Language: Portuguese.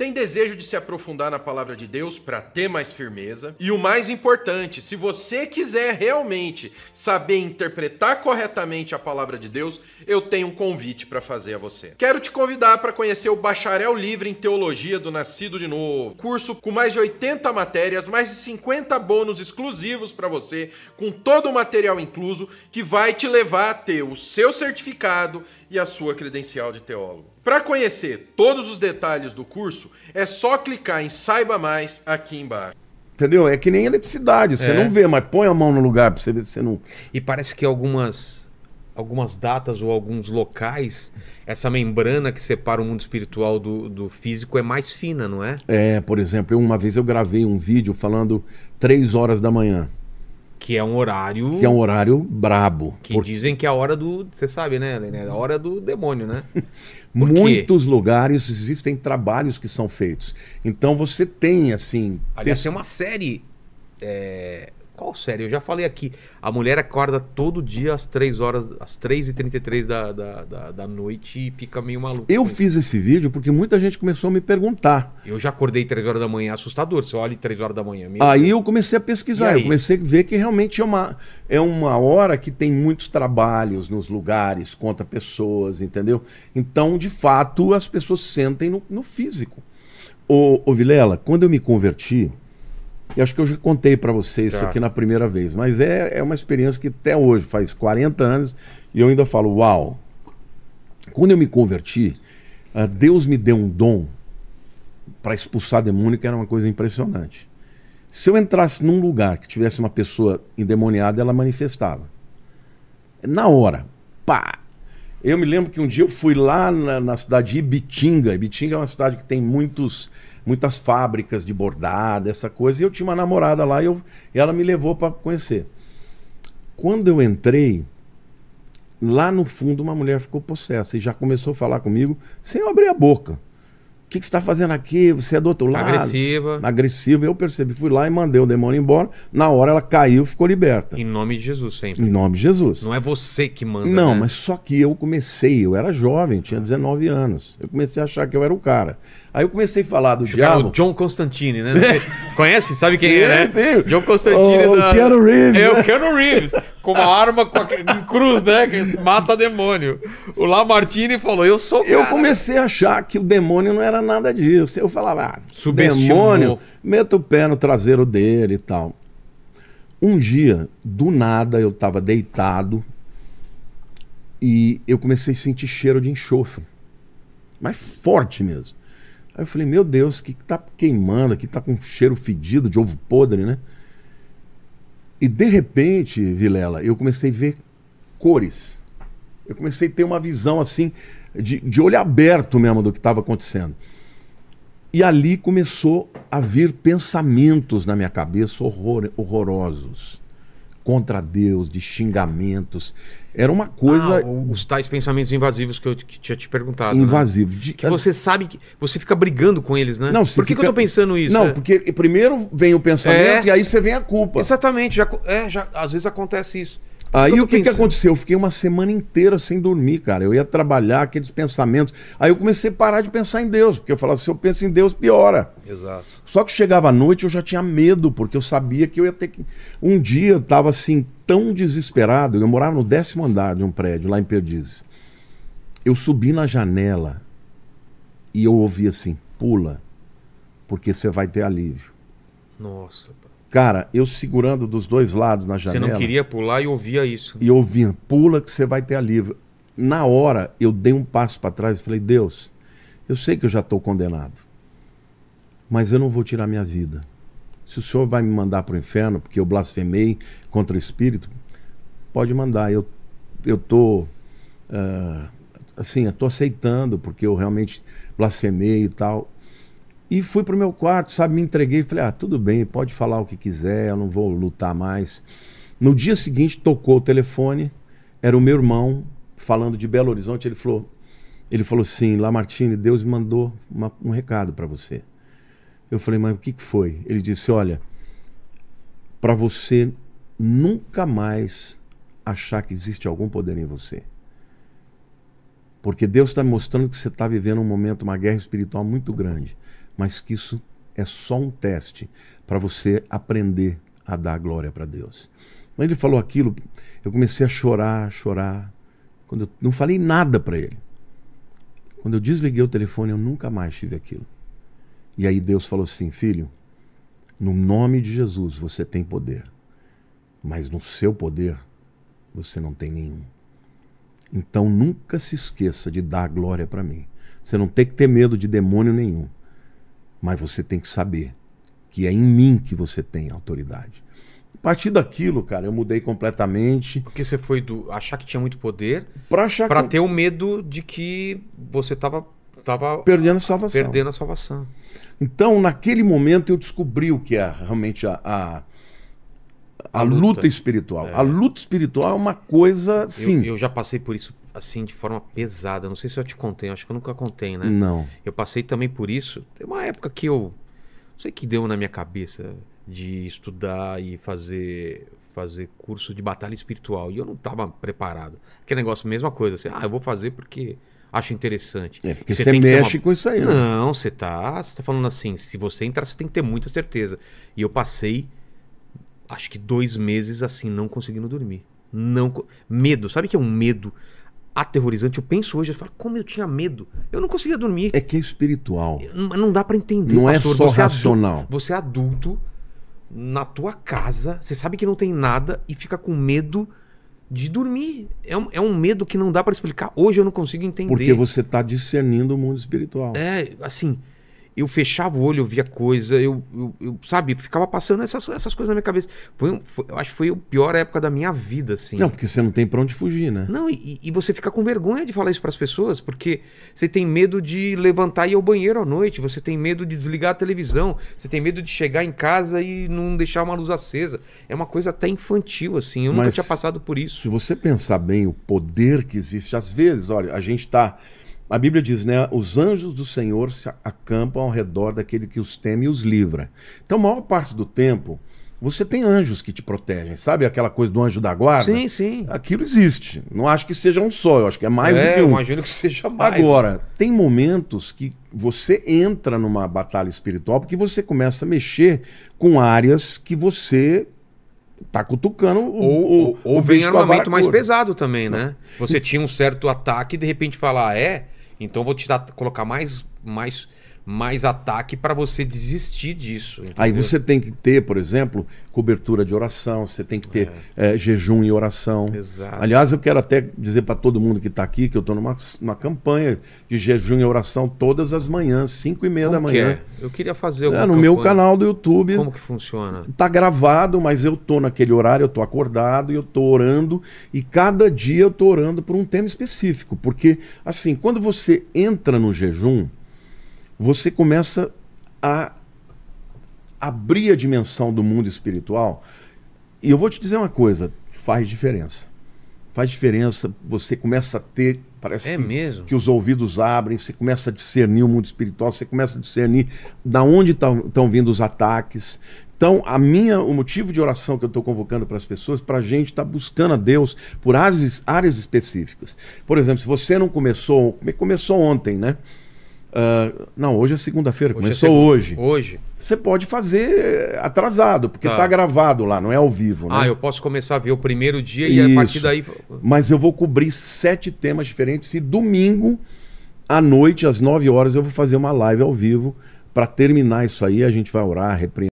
Tem desejo de se aprofundar na palavra de Deus para ter mais firmeza? E o mais importante, se você quiser realmente saber interpretar corretamente a palavra de Deus, eu tenho um convite para fazer a você. Quero te convidar para conhecer o Bacharel Livre em Teologia do Nascido de Novo, curso com mais de 80 matérias, mais de 50 bônus exclusivos para você, com todo o material incluso, que vai te levar a ter o seu certificado e a sua credencial de teólogo. Para conhecer todos os detalhes do curso, é só clicar em Saiba Mais aqui embaixo. Entendeu? É que nem eletricidade, você é. não vê, mas põe a mão no lugar para você ver se você não. E parece que algumas algumas datas ou alguns locais, essa membrana que separa o mundo espiritual do, do físico é mais fina, não é? É, por exemplo, uma vez eu gravei um vídeo falando 3 horas da manhã. Que é um horário. Que é um horário brabo. Que porque... dizem que é a hora do. Você sabe, né, Helena? É a hora do demônio, né? Muitos quê? lugares existem trabalhos que são feitos. Então você tem, assim. Aliás, tem uma série. É qual série? Eu já falei aqui. A mulher acorda todo dia às 3 horas, às 3h33 da, da, da, da noite e fica meio maluco. Eu fiz esse vídeo porque muita gente começou a me perguntar. Eu já acordei 3 horas da manhã, assustador. Você olha 3 horas da manhã Aí eu comecei a pesquisar, eu comecei a ver que realmente é uma, é uma hora que tem muitos trabalhos nos lugares, conta pessoas, entendeu? Então, de fato, as pessoas sentem no, no físico. Ô, ô Vilela, quando eu me converti, eu acho que eu já contei para você isso tá. aqui na primeira vez, mas é, é uma experiência que até hoje, faz 40 anos, e eu ainda falo, uau, quando eu me converti, ah, Deus me deu um dom para expulsar demônio, que era uma coisa impressionante. Se eu entrasse num lugar que tivesse uma pessoa endemoniada, ela manifestava. Na hora, pá! Eu me lembro que um dia eu fui lá na, na cidade de Ibitinga. Ibitinga é uma cidade que tem muitos muitas fábricas de bordada, essa coisa. E eu tinha uma namorada lá e, eu, e ela me levou para conhecer. Quando eu entrei, lá no fundo uma mulher ficou possessa e já começou a falar comigo sem eu abrir a boca que, que você está fazendo aqui? Você é do outro lado. Agressiva. Agressiva. Eu percebi, fui lá e mandei o demônio embora. Na hora ela caiu, ficou liberta. Em nome de Jesus sempre. Em nome de Jesus. Não é você que manda. Não, né? mas só que eu comecei, eu era jovem, tinha 19 anos. Eu comecei a achar que eu era o cara. Aí eu comecei a falar do diabo. o John Constantine, né? Conhece? Sabe quem sim, é, né? Sim. John Constantine. Oh, da... É, o Keanu Reeves. É, né? o Keanu Reeves. com uma arma com a, em cruz, né? Que mata demônio. O Lamartine falou: Eu sou. Cara. Eu comecei a achar que o demônio não era nada disso. Eu falava: ah, Subestimou. Demônio, meta o pé no traseiro dele e tal. Um dia, do nada, eu tava deitado e eu comecei a sentir cheiro de enxofre. Mas forte mesmo. Aí eu falei: Meu Deus, o que, que tá queimando aqui? Tá com cheiro fedido de ovo podre, né? E de repente, Vilela, eu comecei a ver cores. Eu comecei a ter uma visão assim, de, de olho aberto mesmo do que estava acontecendo. E ali começou a vir pensamentos na minha cabeça horror, horrorosos contra Deus, de xingamentos. Era uma coisa. Ah, os tais pensamentos invasivos que eu que tinha te perguntado. Né? Invasivo. Né? De... Que você sabe que. Você fica brigando com eles, né? Não, Por que, fica... que, eu tô pensando isso? Não, é? porque primeiro vem o pensamento é... e aí você vem a culpa. Exatamente. Já, é, já, às vezes acontece isso. Aí o que, que aconteceu? Eu fiquei uma semana inteira sem dormir, cara. Eu ia trabalhar, aqueles pensamentos. Aí eu comecei a parar de pensar em Deus, porque eu falava, se eu penso em Deus, piora. Exato. Só que chegava à noite eu já tinha medo, porque eu sabia que eu ia ter que. Um dia eu tava assim, tão desesperado. Eu morava no décimo andar de um prédio, lá em Perdizes. Eu subi na janela e eu ouvi assim: pula, porque você vai ter alívio. Nossa, pai. Cara, eu segurando dos dois lados na janela. Você não queria pular e ouvia isso. E ouvia, pula que você vai ter alívio. Na hora, eu dei um passo para trás e falei: Deus, eu sei que eu já estou condenado, mas eu não vou tirar minha vida. Se o senhor vai me mandar para o inferno porque eu blasfemei contra o espírito, pode mandar. Eu eu tô uh, assim, eu tô aceitando porque eu realmente blasfemei e tal. E fui pro meu quarto, sabe? Me entreguei. Falei, ah, tudo bem, pode falar o que quiser, eu não vou lutar mais. No dia seguinte, tocou o telefone, era o meu irmão falando de Belo Horizonte. Ele falou, ele falou assim: Lamartine, Deus me mandou uma, um recado para você. Eu falei, mas o que, que foi? Ele disse: olha, para você nunca mais achar que existe algum poder em você. Porque Deus está mostrando que você está vivendo um momento, uma guerra espiritual muito grande mas que isso é só um teste para você aprender a dar glória para Deus. Quando ele falou aquilo, eu comecei a chorar, chorar. Quando eu não falei nada para ele. Quando eu desliguei o telefone, eu nunca mais tive aquilo. E aí Deus falou assim: Filho, no nome de Jesus você tem poder, mas no seu poder você não tem nenhum. Então nunca se esqueça de dar glória para mim. Você não tem que ter medo de demônio nenhum. Mas você tem que saber que é em mim que você tem autoridade. A partir daquilo, cara, eu mudei completamente. Porque você foi do achar que tinha muito poder para achar para que... ter o medo de que você tava tava perdendo a salvação. Perdendo a salvação. Então, naquele momento eu descobri o que é realmente a, a a, a luta. luta, espiritual. É. A luta espiritual é uma coisa, sim. Eu, eu, já passei por isso assim, de forma pesada. Não sei se eu te contei, acho que eu nunca contei, né? Não. Eu passei também por isso. Tem uma época que eu. Não sei o que deu na minha cabeça de estudar e fazer fazer curso de batalha espiritual. E eu não estava preparado. Aquele negócio, mesma coisa, assim, ah, eu vou fazer porque acho interessante. É, porque você, você mexe uma... com isso aí. Né? Não, né? você tá, você tá falando assim, se você entrar, você tem que ter muita certeza. E eu passei, acho que dois meses assim, não conseguindo dormir. não Medo, sabe que é um medo? aterrorizante. Eu penso hoje, eu falo, como eu tinha medo. Eu não conseguia dormir. É que é espiritual. Não, não dá para entender, não é pastor. é só você é racional. você é adulto, na tua casa, você sabe que não tem nada e fica com medo de dormir. É um, é um medo que não dá para explicar. Hoje eu não consigo entender. Porque você tá discernindo o mundo espiritual. É, assim eu fechava o olho, eu via coisa, eu, eu, eu sabe, ficava passando essas, essas coisas na minha cabeça. Foi, foi, eu acho que foi a pior época da minha vida, assim. Não, porque você não tem pra onde fugir, né? Não, e, e você fica com vergonha de falar isso para as pessoas, porque você tem medo de levantar e ir ao banheiro à noite, você tem medo de desligar a televisão, você tem medo de chegar em casa e não deixar uma luz acesa. É uma coisa até infantil, assim. Eu Mas nunca tinha passado por isso. Se você pensar bem o poder que existe, às vezes, olha, a gente tá. A Bíblia diz, né? Os anjos do Senhor se acampam ao redor daquele que os teme e os livra. Então, a maior parte do tempo, você tem anjos que te protegem, sabe? Aquela coisa do anjo da guarda. Sim, sim. Aquilo existe. Não acho que seja um só, eu acho que é mais é, do que um. imagino que seja mais. Né? Agora, tem momentos que você entra numa batalha espiritual porque você começa a mexer com áreas que você tá cutucando ou, ou, ou, ou vem armamento mais pesado também, né? Você tinha um certo ataque e de repente falar, ah, é, então eu vou dar, colocar mais, mais mais ataque para você desistir disso. Entendeu? Aí você tem que ter, por exemplo, cobertura de oração, você tem que ter é. É, jejum e oração. Exato. Aliás, eu quero até dizer para todo mundo que está aqui que eu estou numa, numa campanha de jejum e oração todas as manhãs, 5 e meia Como da manhã. Que é? Eu queria fazer alguma é, No campanha. meu canal do YouTube. Como que funciona? Está gravado, mas eu estou naquele horário, eu estou acordado e eu estou orando. E cada dia eu estou orando por um tema específico. Porque, assim, quando você entra no jejum, você começa a abrir a dimensão do mundo espiritual. E eu vou te dizer uma coisa, faz diferença. Faz diferença, você começa a ter, parece é que, que, os ouvidos abrem, você começa a discernir o mundo espiritual, você começa a discernir da onde estão vindo os ataques. Então, a minha, o motivo de oração que eu estou convocando para as pessoas, para a gente estar tá buscando a Deus por áreas, áreas específicas. Por exemplo, se você não começou, começou ontem, né? Uh, não, hoje é segunda-feira, é começou é segunda. hoje. Hoje. Você pode fazer atrasado, porque tá. tá. gravado lá, não é ao vivo. Né? Ah, eu posso começar a ver o primeiro dia Isso. e a partir daí. Mas eu vou cobrir sete temas diferentes e domingo à noite, às nove horas, eu vou fazer uma live ao vivo para terminar isso aí, a gente vai orar, repreender.